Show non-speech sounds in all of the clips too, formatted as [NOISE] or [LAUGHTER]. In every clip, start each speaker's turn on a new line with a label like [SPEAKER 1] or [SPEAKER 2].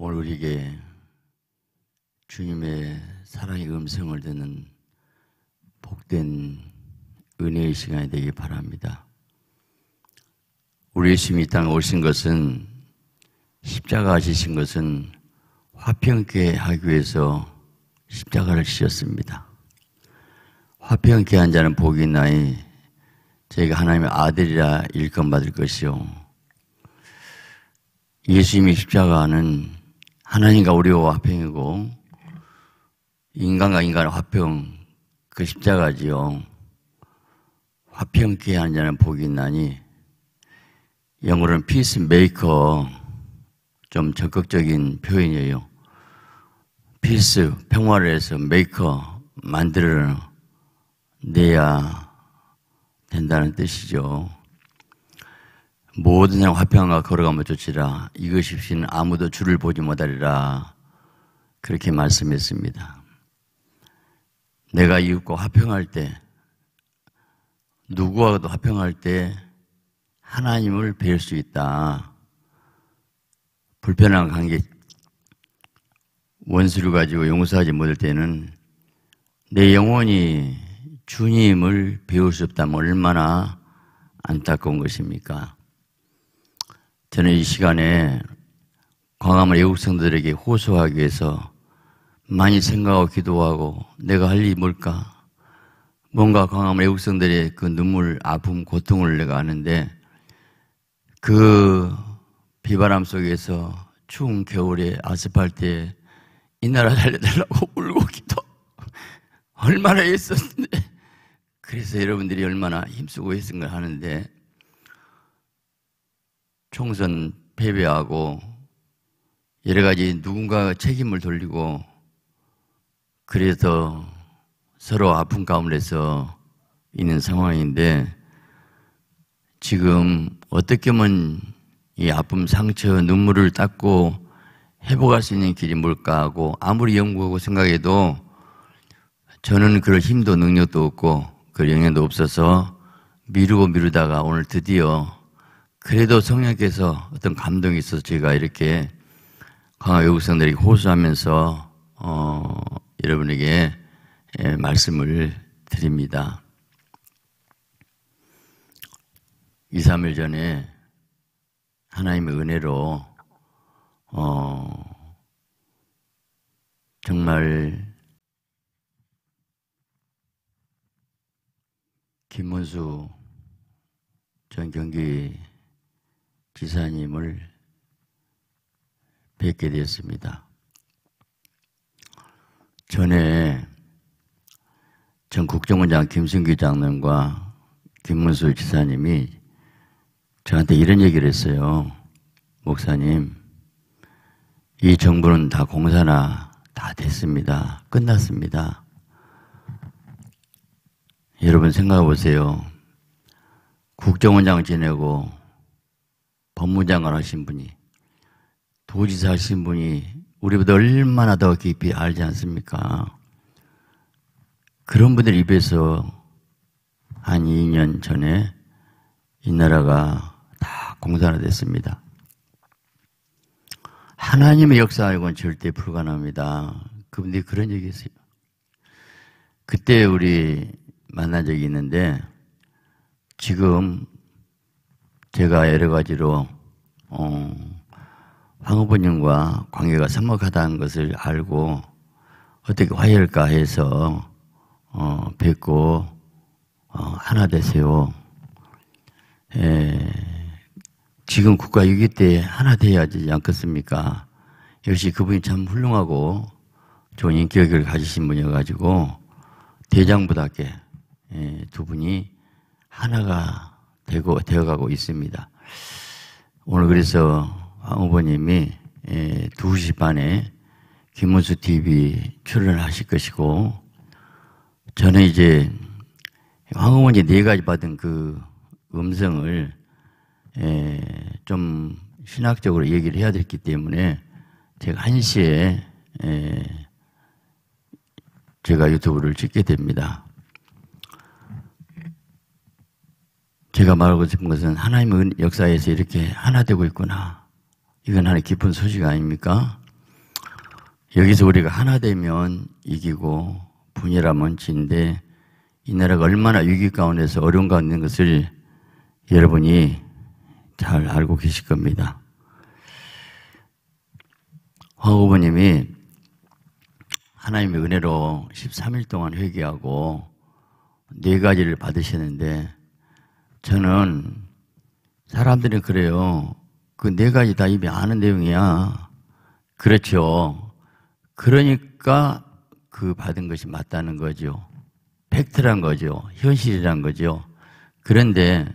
[SPEAKER 1] 오늘 우리에게 주님의 사랑의 음성을 듣는 복된 은혜의 시간이 되길 바랍니다. 우리 예수님이 땅에 오신 것은 십자가 하신 것은 화평케 하기 위해서 십자가를 지셨습니다. 화평케 한 자는 복이 나니 저희가 하나님의 아들이라 일감받을 것이요. 예수님이 십자가는 하 하나님과 우리와 화평이고 인간과 인간의 화평 그 십자가지요. 화평케 하는 자는 복이 있나니 영어로는 피스 메이커 좀 적극적인 표현이에요. 피스 평화를 해서 메이커 만들어 내야 된다는 뜻이죠. 모든 양 화평과 걸어가면좋지라 이것이 없이는 아무도 주를 보지 못하리라. 그렇게 말씀했습니다. 내가 이웃과 화평할 때, 누구와도 화평할 때 하나님을 배울 수 있다. 불편한 관계, 원수를 가지고 용서하지 못할 때는 내 영혼이 주님을 배울 수 없다면 얼마나 안타까운 것입니까? 저는 이 시간에 광화문 애국성들에게 호소하기 위해서 많이 생각하고 기도하고 내가 할 일이 뭘까? 뭔가 광화문 애국성들의 그 눈물, 아픔, 고통을 내가 아는데 그 비바람 속에서 추운 겨울에 아스팔트에 이 나라 살려달라고 [LAUGHS] 울고 기도 얼마나 애었는데 그래서 여러분들이 얼마나 힘쓰고 했은가 하는데 총선 패배하고 여러 가지 누군가가 책임을 돌리고 그래서 서로 아픈 가운데서 있는 상황인데 지금 어떻게 하면 이 아픔, 상처, 눈물을 닦고 회복할 수 있는 길이 뭘까 하고 아무리 연구하고 생각해도 저는 그럴 힘도 능력도 없고 그 영향도 없어서 미루고 미루다가 오늘 드디어 그래도 성령께서 어떤 감동이 있어서 제가 이렇게 강화 외국생들이 호소하면서 어, 여러분에게 예, 말씀을 드립니다. 2, 3일 전에 하나님의 은혜로 어, 정말 김문수 전 경기 지사님을 뵙게 되었습니다. 전에 전 국정원장 김승규 장관과 김문수 지사님이 저한테 이런 얘기를 했어요. 목사님, 이 정부는 다 공사나 다 됐습니다. 끝났습니다. 여러분 생각해 보세요. 국정원장 지내고 법무장관 하신 분이 도지사 하신 분이 우리보다 얼마나 더 깊이 알지 않습니까? 그런 분들 입에서 한 2년 전에 이 나라가 다 공산화됐습니다. 하나님의 역사하고는 절대 불가능합니다. 그분들이 그런 얘기 했어요. 그때 우리 만난 적이 있는데 지금 제가 여러 가지로 어, 황 후보님과 관계가 서먹하다는 것을 알고 어떻게 화해할까 해서 어, 뵙고 어, 하나 되세요. 에, 예. 지금 국가 위기 때 하나 되어야지 않겠습니까? 역시 그분이 참 훌륭하고 좋은 인격을 가지신 분이어가지고 대장부답게 에, 예, 두 분이 하나가 되고 되어가고 있습니다. 오늘 그래서 후보님이 2시 예, 반에 김문수 TV 출연하실 것이고 저는 이제 황 의원이 네 가지 받은 그 음성을 예, 좀 신학적으로 얘기를 해야 됐기 때문에 제가 1시에 예, 제가 유튜브를 찍게 됩니다. 제가 말하고 싶은 것은 하나님의 역사에서 이렇게 하나 되고 있구나. 이건 하나의 깊은 소식 아닙니까? 여기서 우리가 하나 되면 이기고 분열하면 진데 이 나라가 얼마나 위기 가운데서 어려운 가운데 있는 것을 여러분이 잘 알고 계실 겁니다. 황후보님이 하나님의 은혜로 13일 동안 회개하고 네 가지를 받으셨는데 저는 사람들이 그래요. 그 네 가지 다 이미 아는 내용이야. 그렇죠. 그러니까 그 받은 것이 맞다는 거죠. 팩트란 거죠. 현실이란 거죠. 그런데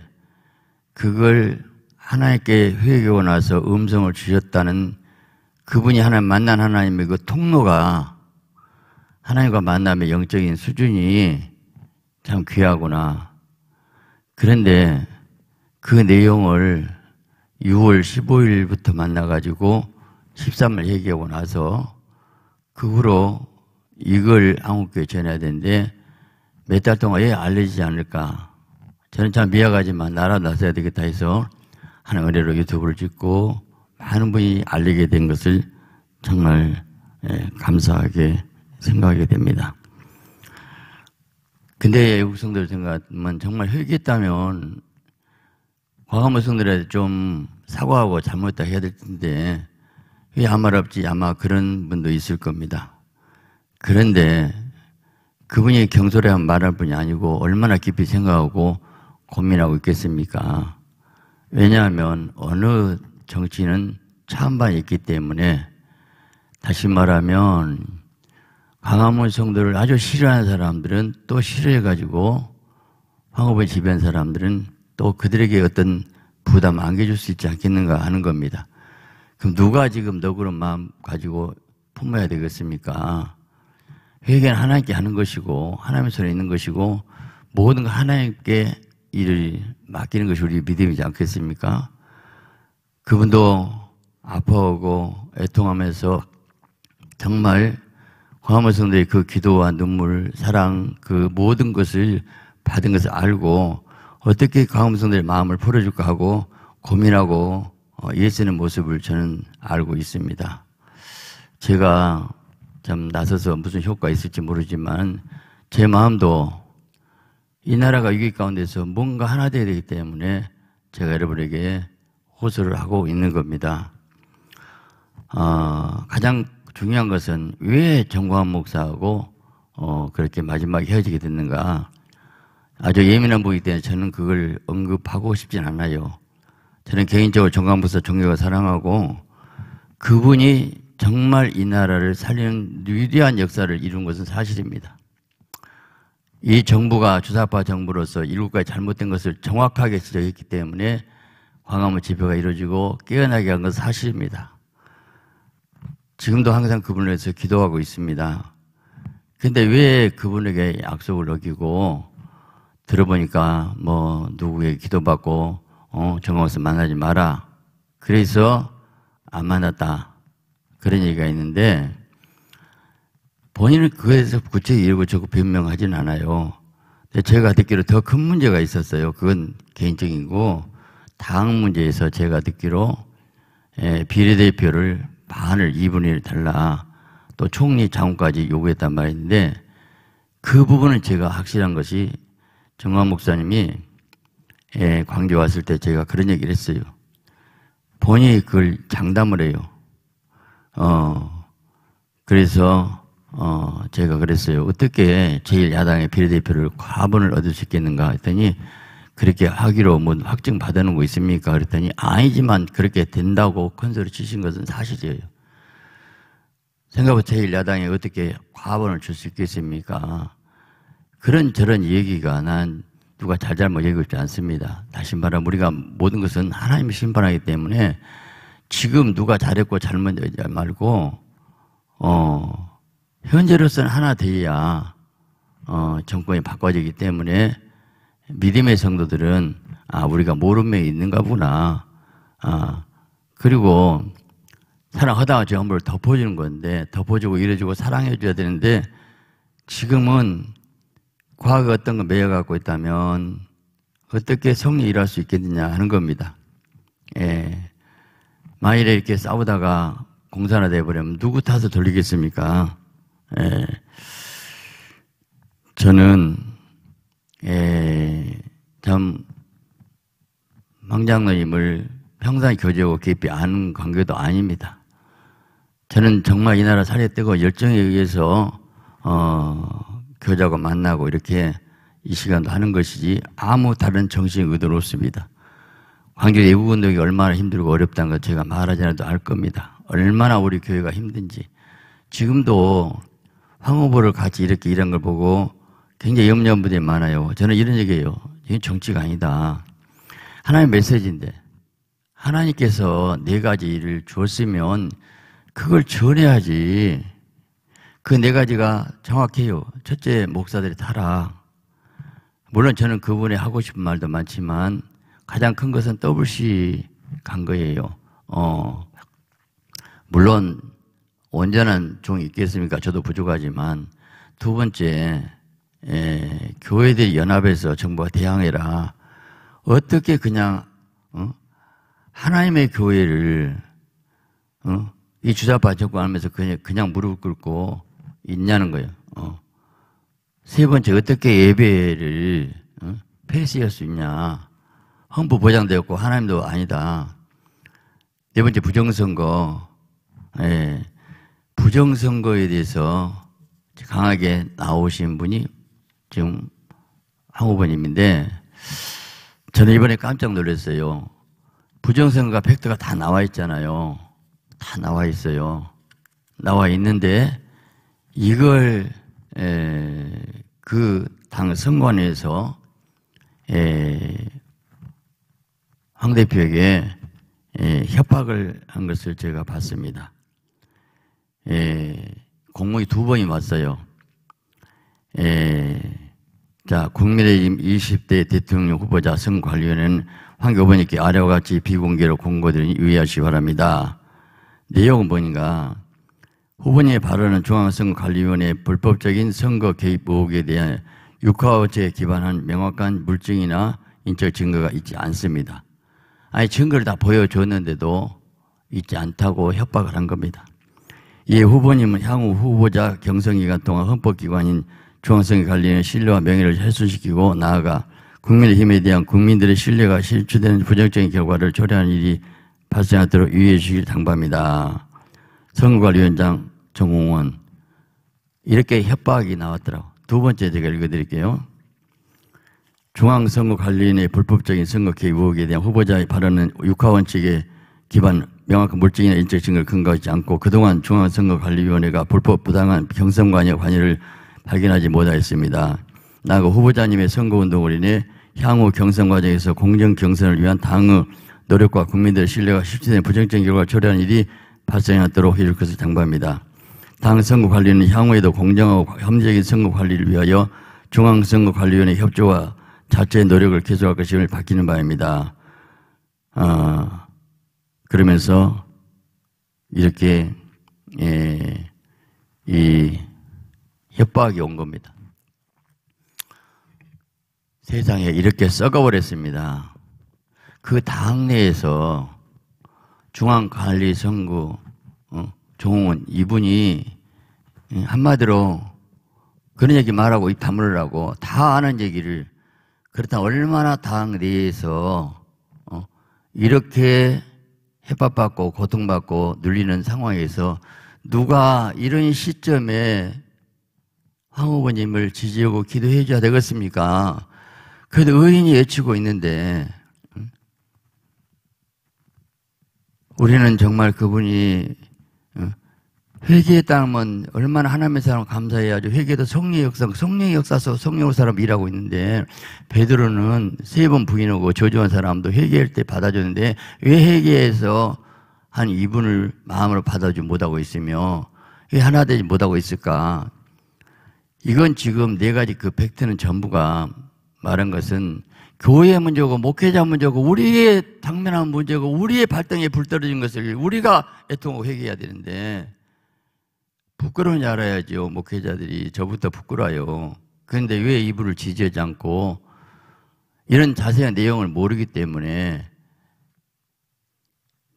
[SPEAKER 1] 그걸 하나님께 회개하고 나서 음성을 주셨다는 그분이 하나님 만난 하나님의 그 통로가 하나님과 만남의 영적인 수준이 참 귀하구나. 그런데 그 내용을 6월 15일부터 만나가지고 13일 얘기하고 나서 그 후로 이걸 한국교회 전해야 되는데 몇 달 동안 왜 알려지지 않을까. 저는 참 미약하지만 나라 나서야 되겠다 해서 하나의 은혜로 유튜브를 찍고 많은 분이 알리게 된 것을 정말 예, 감사하게 생각하게 됩니다. 근데 애국성들 생각하면 정말 회개했다면 과거여 성들에 좀 사과하고 잘못했다 해야 될 텐데 왜 아무 말 없지 아마 그런 분도 있을 겁니다. 그런데 그분이 경솔해한 말할 분이 아니고 얼마나 깊이 생각하고 고민하고 있겠습니까? 왜냐하면 어느 정치는 찬반이 있기 때문에 다시 말하면 강화문 성도를 아주 싫어하는 사람들은 또 싫어해가지고 황업을 지배한 사람들은 또 그들에게 어떤 부담 안겨줄 수 있지 않겠는가 하는 겁니다. 그럼 누가 지금 너그런 마음 가지고 품어야 되겠습니까? 회개는 하나님께 하는 것이고 하나님 손에 있는 것이고 모든 걸 하나님께 일을 맡기는 것이 우리 믿음이지 않겠습니까? 그분도 아파하고 애통하면서 정말 광화문 성도의 그 기도와 눈물, 사랑, 그 모든 것을 받은 것을 알고 어떻게 광화문 성도의 마음을 풀어줄까 하고 고민하고 예수님 어, 모습을 저는 알고 있습니다. 제가 참 나서서 무슨 효과 있을지 모르지만 제 마음도 이 나라가 위기 가운데서 뭔가 하나 되어야 되기 때문에 제가 여러분에게 호소를 하고 있는 겁니다. 어, 가장 중요한 것은 왜정광 목사하고 어, 그렇게 마지막에 헤어지게 됐는가. 아주 예민한 부 분이기 때문에 저는 그걸 언급하고 싶진 않아요. 저는 개인적으로 정광 목사 종교가 사랑하고 그분이 정말 이 나라를 살리는 위대한 역사를 이룬 것은 사실입니다. 이 정부가 주사파 정부로서 일국가의 잘못된 것을 정확하게 지적했기 때문에 광화문 집회가 이루어지고 깨어나게 한건 사실입니다. 지금도 항상 그분을 위해서 기도하고 있습니다. 근데 왜 그분에게 약속을 어기고 들어보니까 뭐 누구에게 기도받고 어, 정하고서 만나지 마라. 그래서 안 만났다. 그런 얘기가 있는데 본인은 그에서 구체적 이러고 저고 변명하진 않아요. 제가 듣기로 더 큰 문제가 있었어요. 그건 개인적이고 당 문제에서 제가 듣기로 예, 비례대표를 반을 2분의 1 달라 또 총리 장관까지 요구했단 말인데 그부분을 제가 확실한 것이 정광 목사님이 예, 광주 왔을 때 제가 그런 얘기를 했어요. 본인이 그걸 장담을 해요. 어, 그래서, 어, 제가 그랬어요. 어떻게 제일 야당의 비례대표를 과분을 얻을 수 있겠는가 했더니 그렇게 하기로 뭐확정 받아놓은 거 있습니까? 그랬더니 아니지만 그렇게 된다고 큰소리 치신 것은 사실이에요. 생각보다 제일 야당에 어떻게 과반을 줄 수 있겠습니까? 그런 저런 얘기가 난 누가 잘잘못 얘기고 있 않습니다. 다시 말하면 우리가 모든 것은 하나님이 심판하기 때문에 지금 누가 잘했고 잘못했지 말고 어 현재로서는 하나 되야어 정권이 바꿔지기 때문에 믿음의 성도들은 아 우리가 모름에 있는가 보나 아 그리고 사랑하다가 제 허물을 덮어주는 건데 덮어주고 이래주고 사랑해줘야 되는데 지금은 과거 어떤 거 매여 갖고 있다면 어떻게 성이 일할 수 있겠느냐 하는 겁니다. 예. 만일에 이렇게 싸우다가 공산화 돼버리면 누구 탓을 돌리겠습니까? 예. 저는 에, 예, 참 황장로님을 평상 교제하고 깊이 아는 관계도 아닙니다. 저는 정말 이 나라 살에 뜨고 열정에 의해서 어, 교자고 만나고 이렇게 이 시간도 하는 것이지 아무 다른 정신의 도는 없습니다. 광주 예국운동이 얼마나 힘들고 어렵다는 걸 제가 말하지 않아도 알 겁니다. 얼마나 우리 교회가 힘든지. 지금도 황후보를 같이 이렇게 일한 걸 보고 굉장히 염려한 분들이 많아요. 저는 이런 얘기예요. 이건 정치가 아니다. 하나의 메시지인데 하나님께서 네가지 일을 주었으면 그걸 전해야지. 그 네 가지가 정확해요. 첫째 목사들이 타라. 물론 저는 그분의 하고 싶은 말도 많지만 가장 큰 것은 WC 간 거예요. 어, 물론 원전은 종이 있겠습니까? 저도 부족하지만 두 번째 에, 예, 교회들이 연합해서 정부가 대항해라. 어떻게 그냥 어? 하나님의 교회를 어? 이 주자 받쳤고 하면서 그냥, 그냥 무릎 꿇고 있냐는 거예요. 어. 세 번째 어떻게 예배를 어? 폐쇄할 수 있냐? 헌법 보장되었고 하나님도 아니다. 네 번째 부정선거. 예. 부정선거에 대해서 강하게 나오신 분이 지금 한국어님인데 저는 이번에 깜짝 놀랐어요. 부정선거가 팩트가 다 나와 있잖아요. 다 나와 있어요. 나와 있는데 이걸 에, 그 당선관에서 황 대표에게 에, 협박을 한 것을 제가 봤습니다. 에, 공무이 두 번이 왔어요. 에, 자, 국민의힘 20대 대통령 후보자 선거 관련은 황 교부님께 아래와 같이 비공개로 공고드리니 유의하시기 바랍니다. 내용은 뭔가 후보님의 발언은 중앙선거관리위원회 불법적인 선거 개입 의혹에 대한 육화오체에 기반한 명확한 물증이나 인적 증거가 있지 않습니다. 아니 증거를 다 보여줬는데도 있지 않다고 협박을 한 겁니다. 이 후보님은 향후 후보자 경선 기간 동안 헌법기관인 중앙선거 관련의 신뢰와 명예를 훼손시키고 나아가 국민의힘에 대한 국민들의 신뢰가 실추되는 부정적인 결과를 초래하는 일이 발생하도록 유의해 주시길 당부합니다. 선거관리위원장 정홍원 이렇게 협박이 나왔더라고. 두 번째 제가 읽어드릴게요. 중앙선거관리인의 불법적인 선거 개입 의혹에 대한 후보자의 발언은 육하원칙에 기반 명확한 물증이나 인적 증거를 근거하지 않고 그동안 중앙선거관리위원회가 불법 부당한 경선관여 관여를 발견하지 못하였습니다. 나그 후보자님의 선거운동을 인해 향후 경선 과정에서 공정 경선을 위한 당의 노력과 국민들의 신뢰와 실질의 부정적인 결과를 초래하는 일이 발생하도록 해줄 것을 당부합니다. 당 선거 관리는 향후에도 공정하고 협력적인 선거 관리를 위하여 중앙선거관리위원회 협조와 자체의 노력을 계속할 것임을 밝히는 바입니다. 어, 그러면서 이렇게 예, 이 협박이 온 겁니다. 세상에 이렇게 썩어버렸습니다. 그 당내에서 중앙관리선거 종원 어, 이분이 예, 한마디로 그런 얘기 말하고 입 다물으라고 다 아는 얘기를 그렇다 얼마나 당내에서 어, 이렇게 협박받고 고통받고 눌리는 상황에서 누가 이런 시점에 황후보님을 지지하고 기도해 줘야 되겠습니까? 그래도 의인이 외치고 있는데 우리는 정말 그분이 회개에 따르면 얼마나 하나님의 사람 감사해야죠. 회개도 성령의 역사, 성령의 역사 속 성령의 사람 일하고 있는데 베드로는 세 번 부인하고 저주한 사람도 회개할 때받아줬는데왜 회개해서 한 이분을 마음으로 받아주지 못하고 있으며 왜 하나 되지 못하고 있을까? 이건 지금 네 가지 그 팩트는 전부가 말한 것은 교회 문제고 목회자 문제고 우리의 당면한 문제고 우리의 발등에 불 떨어진 것을 우리가 애통하고 회개해야 되는데 부끄러운지 알아야죠. 목회자들이 저부터 부끄러워요. 그런데 왜 이불을 지지하지 않고 이런 자세한 내용을 모르기 때문에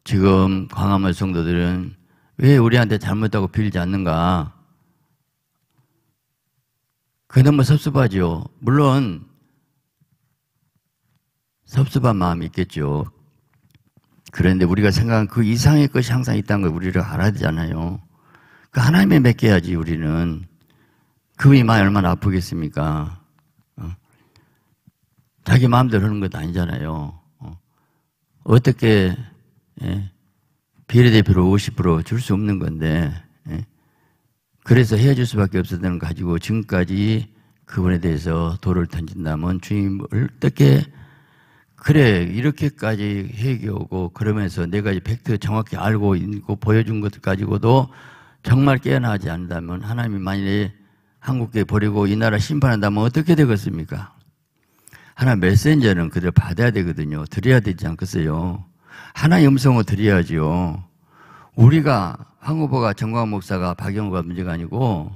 [SPEAKER 1] 지금 광화문 성도들은 왜 우리한테 잘못하고 빌지 않는가 그나마 섭섭하죠. 물론 섭섭한 마음이 있겠죠. 그런데 우리가 생각한 그 이상의 것이 항상 있다는 걸 우리를 알아야 되잖아요. 그 하나님에 맡겨야지 우리는. 그위마 얼마나 아프겠습니까? 어? 자기 마음대로 하는 것도 아니잖아요. 어. 떻게 예? 비례대표로 50%줄 수 없는 건데 예? 그래서 헤어질 수밖에 없었다는 걸 가지고 지금까지 그분에 대해서 돌을 던진다면 주님을 어떻게 그래 이렇게까지 회개하고 그러면서 내가 네 이 팩트 정확히 알고 있고 보여준 것 가지고도 정말 깨어나지 않는다면 하나님이 만일에 한국에 버리고 이 나라 심판한다면 어떻게 되겠습니까? 하나 메신저는 그대로 받아야 되거든요. 드려야 되지 않겠어요? 하나의 음성을 드려야지요. 우리가 황 후보가 정광 목사가 박영호가 문제가 아니고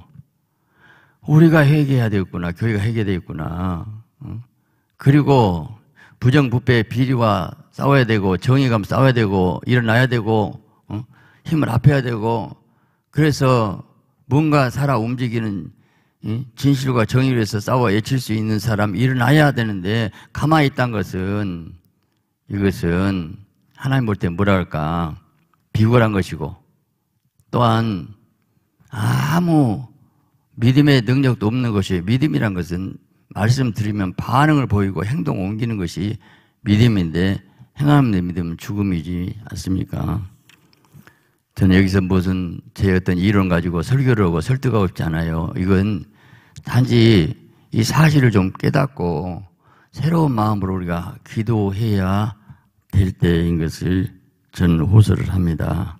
[SPEAKER 1] 우리가 회개해야 되겠구나. 교회가 회개되겠구나. 그리고 부정부패 비리와 싸워야 되고 정의감 싸워야 되고 일어나야 되고 힘을 합해야 되고 그래서 뭔가 살아 움직이는 진실과 정의를 위해서 싸워 외칠 수 있는 사람 일어나야 되는데 가만히 있단 것은 이것은 하나님 볼 때 뭐라 할까 비굴한 것이고 또한 아무 믿음의 능력도 없는 것이 믿음이란 것은 말씀드리면 반응을 보이고 행동 옮기는 것이 믿음인데 행함의 믿음은 죽음이지 않습니까? 저는 여기서 무슨 제 어떤 이론 가지고 설교를 하고 설득하고 싶지 않아요. 이건 단지 이 사실을 좀 깨닫고 새로운 마음으로 우리가 기도해야 될 때인 것을 저는 호소를 합니다.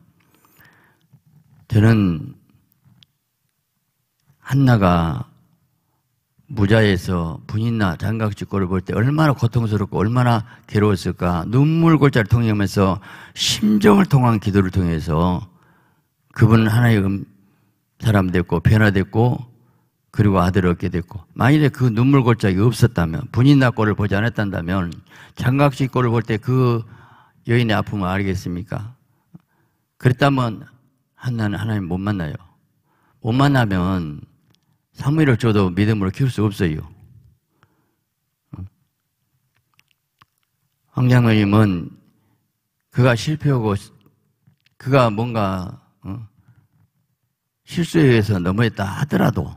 [SPEAKER 1] 저는 한나가 무자에서 분인나 장각지골을 볼 때 얼마나 고통스럽고 얼마나 괴로웠을까 눈물 골자를 통하면서 심정을 통한 기도를 통해서 그분은 하나의 음, 사람 됐고 변화됐고 그리고 아들을 얻게 됐고 만일에 그 눈물 골짜기 없었다면 분인나 골을 보지 않았단다면 장각지 골을 볼 때 그 여인의 아픔을 알겠습니까? 그랬다면 한나는 하나님 못 만나요. 못 만나면 사무엘을 줘도 믿음으로 키울 수 없어요. 황장로님은 그가 실패하고 그가 뭔가 어? 실수에 의해서 넘어졌다 하더라도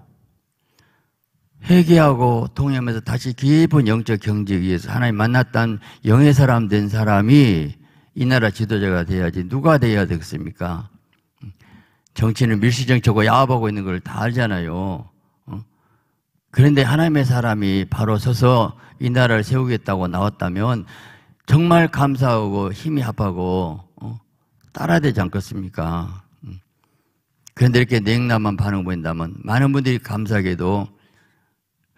[SPEAKER 1] 회개하고 통회하면서 다시 깊은 영적 경지에 의해서 하나님 만났던 영의 사람 된 사람이 이 나라 지도자가 돼야지 누가 돼야 되겠습니까? 정치는 밀시정치고 야합하고 있는 걸 다 알잖아요. 어? 그런데 하나님의 사람이 바로 서서 이 나라를 세우겠다고 나왔다면 정말 감사하고 힘이 합하고 어? 따라야 되지 않겠습니까? 음. 그런데 이렇게 냉담한 반응 보인다면 많은 분들이 감사하게도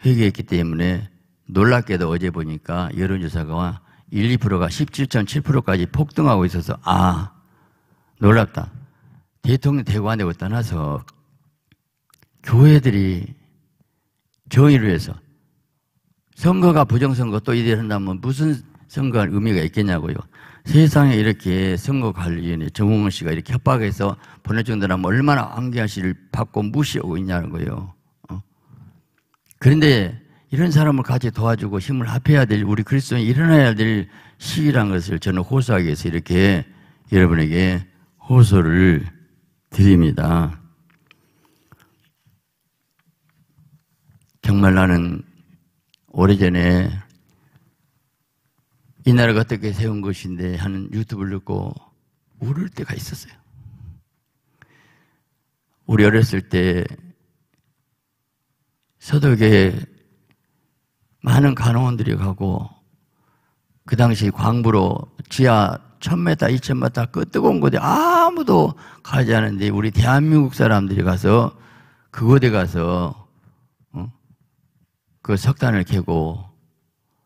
[SPEAKER 1] 회개했기 때문에 놀랍게도 어제 보니까 여론조사가 1, 2%가 17.7%까지 폭등하고 있어서 아 놀랍다. 대통령 대관되고 떠나서 교회들이 정의를 위해서 선거가 부정선거 또 이래 한다면 무슨 선거할 의미가 있겠냐고요. 세상에 이렇게 선거관리위원회 정우문 씨가 이렇게 협박해서 보내준다면 얼마나 안기아 씨를 받고 무시하고 있냐는 거예요. 어? 그런데 이런 사람을 같이 도와주고 힘을 합해야 될 우리 그리스도인 일어나야 될 시기란 것을 저는 호소하기 위해서 이렇게 여러분에게 호소를 드립니다. 정말 나는 오래전에 이 나라가 어떻게 세운 것인데 하는 유튜브를 듣고 울을 때가 있었어요. 우리 어렸을 때 서독에 많은 간호원들이 가고 그 당시 광부로 지하 1000m, 2000m 그 뜨거운 곳에 아무도 가지 않은데 우리 대한민국 사람들이 가서 그곳에 가서 어? 그 석탄을 캐고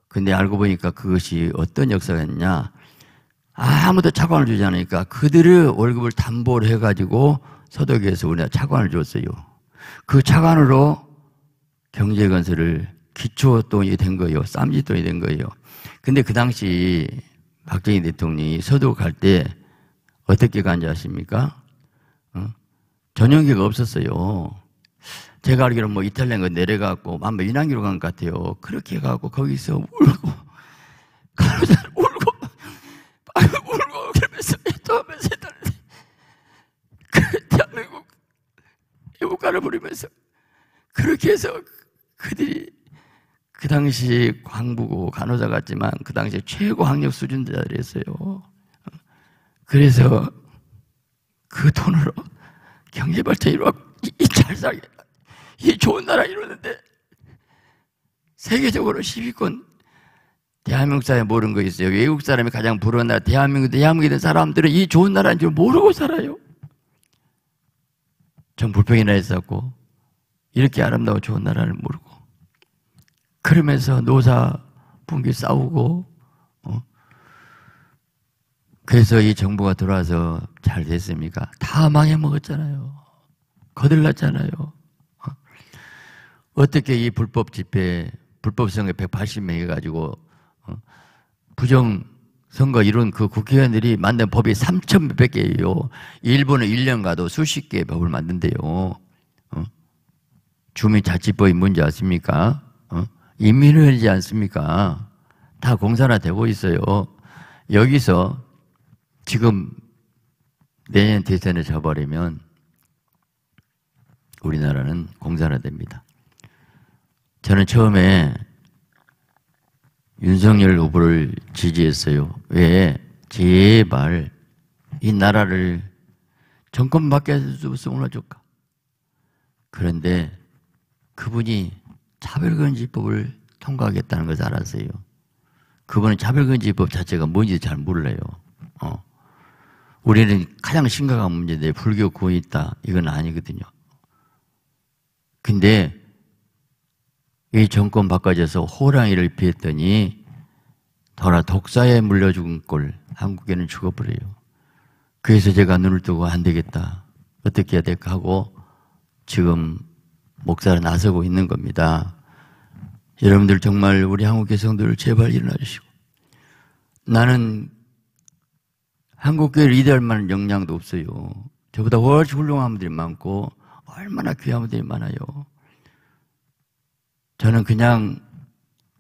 [SPEAKER 1] 근데 알고 보니까 그것이 어떤 역사였냐 아무도 차관을 주지 않으니까 그들의 월급을 담보로 해가지고 서독에서 우리가 차관을 줬어요. 그 차관으로 경제 건설을 기초 동이된 거예요. 쌈짓 돈이 된 거예요. 근데 그 당시 박정희 대통령이 서도 갈때 어떻게 간지 아십니까? 어? 전용기가 없었어요. 제가 알기로 뭐 이탈리아인 거 내려가고 아마 유난기로 뭐 간것 같아요. 그렇게 가고 거기서 울고 [LAUGHS] 간호사 울고 아 울고 그러면서 애도하면서 그 대한민국 애국가를 부리면서 그렇게 해서 그들이 그 당시 광부고 간호사 같지만 그 당시 최고 학력 수준자들이었어요. 그래서 그 돈으로 경제발전이루어 이잘 살게 이 좋은 나라 이러는데 세계적으로 10위권 대한민국 사회 모르는 거 있어요. 외국 사람이 가장 부러운 나라 대한민국 대한민국에 있는 사람들은 이 좋은 나라인 줄 모르고 살아요. 전 불평이나 했었고 이렇게 아름다워 좋은 나라를 모르고 그러면서 노사분기 싸우고 어? 그래서 이 정부가 들어와서 잘 됐습니까? 다 망해먹었잖아요. 거들났잖아요. 어? 떻게이 불법 집회, 불법선거 1 8 0명해 가지고 어? 부정 선거 이런그 국회의원들이 만든 법이 3 1 0 0 개예요. 일본은 1년 가도 수십 개의 법을 만든대요. 어? 주민자치법이 뭔지 아십니까? 인민을흘리지 않습니까? 다 공산화 되고 있어요. 여기서 지금 내년 대선에 져버리면 우리나라는 공산화 됩니다. 저는 처음에 윤석열 후보를 지지했어요. 왜? 제발 이 나라를 정권 밖에서 몰라줄까? 그런데 그분이 차별금지법을 통과하겠다는 것을 알았어요. 그분은 차별금지법 자체가 뭔지 잘 몰라요. 어. 우리는 가장 심각한 문제인데 불교 구원이 있다. 이건 아니거든요. 근데 이 정권 바꿔져서 호랑이를 피했더니 돌아 독사에 물려 죽은 꼴 한국에는 죽어버려요. 그래서 제가 눈을 뜨고 안 되겠다. 어떻게 해야 될까 하고 지금 목사를 나서고 있는 겁니다. 여러분들 정말 우리 한국개성들을 제발 일어나주시고 나는 한국교회 를이대할 만한 역량도 없어요. 저보다 훨씬 훌륭한 분들이 많고 얼마나 귀한 분들이 많아요. 저는 그냥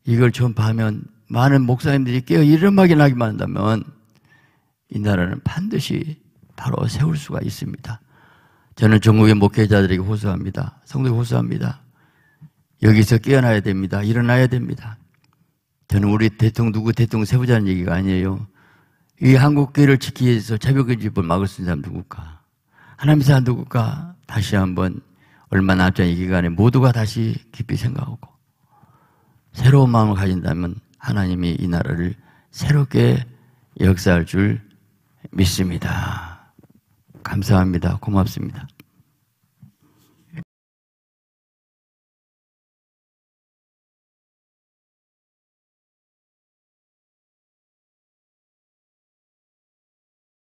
[SPEAKER 1] 이걸 처음 봐면 많은 목사님들이 깨어 이름하게 나기만 한다면 이 나라는 반드시 바로 세울 수가 있습니다. 저는 전국의 목회자들에게 호소합니다. 성도에 호소합니다. 여기서 깨어나야 됩니다. 일어나야 됩니다. 저는 우리 대통령 누구 대통령 세우자는 얘기가 아니에요. 이 한국교회를 지키기 위해서 자벽의 집을 막을 수 있는 사람 누굴까? 하나님 사람 누굴까? 다시 한번 얼마나 앞전 이 기간에 모두가 다시 깊이 생각하고 새로운 마음을 가진다면 하나님이 이 나라를 새롭게 역사할 줄 믿습니다. 감사합니다. 고맙습니다.